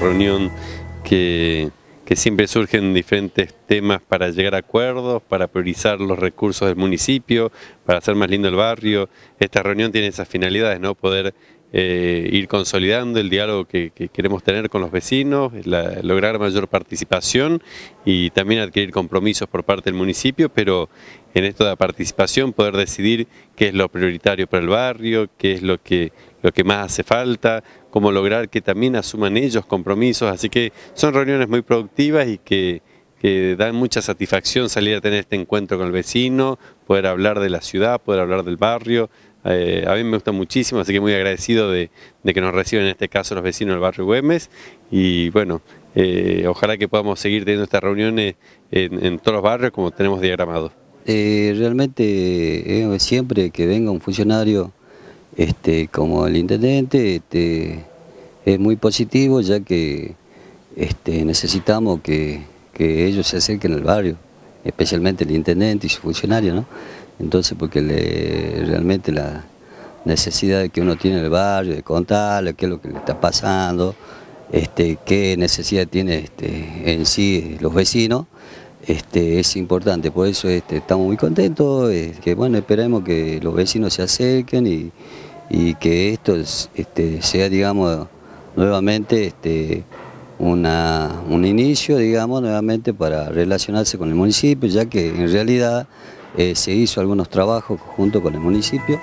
reunión que, que siempre surgen diferentes temas para llegar a acuerdos, para priorizar los recursos del municipio, para hacer más lindo el barrio. Esta reunión tiene esas finalidades, ¿no? Poder eh, ir consolidando el diálogo que, queremos tener con los vecinos, lograr mayor participación y también adquirir compromisos por parte del municipio, pero en esto de la participación poder decidir qué es lo prioritario para el barrio, qué es lo que, lo que más hace falta, cómo lograr que también asuman ellos compromisos, así que son reuniones muy productivas y que Da dan mucha satisfacción salir a tener este encuentro con el vecino, poder hablar de la ciudad, poder hablar del barrio. Eh, a mí me gusta muchísimo, así que muy agradecido de, que nos reciban en este caso los vecinos del barrio Güemes. Y bueno, eh, ojalá que podamos seguir teniendo estas reuniones en, todos los barrios como tenemos diagramado. Eh, realmente siempre que venga un funcionario este, como el intendente este, es muy positivo ya que este, necesitamos que que ellos se acerquen al barrio, especialmente el intendente y su funcionario, ¿no? Entonces, porque le, realmente la necesidad que uno tiene en el barrio, de contarle qué es lo que le está pasando, este, qué necesidad tiene este, en sí los vecinos, este, es importante. Por eso este, estamos muy contentos, eh, que bueno, esperemos que los vecinos se acerquen y, que esto este, sea, digamos, nuevamente... Este, un inicio, digamos, nuevamente para relacionarse con el municipio, ya que en realidad eh, se hizo algunos trabajos junto con el municipio.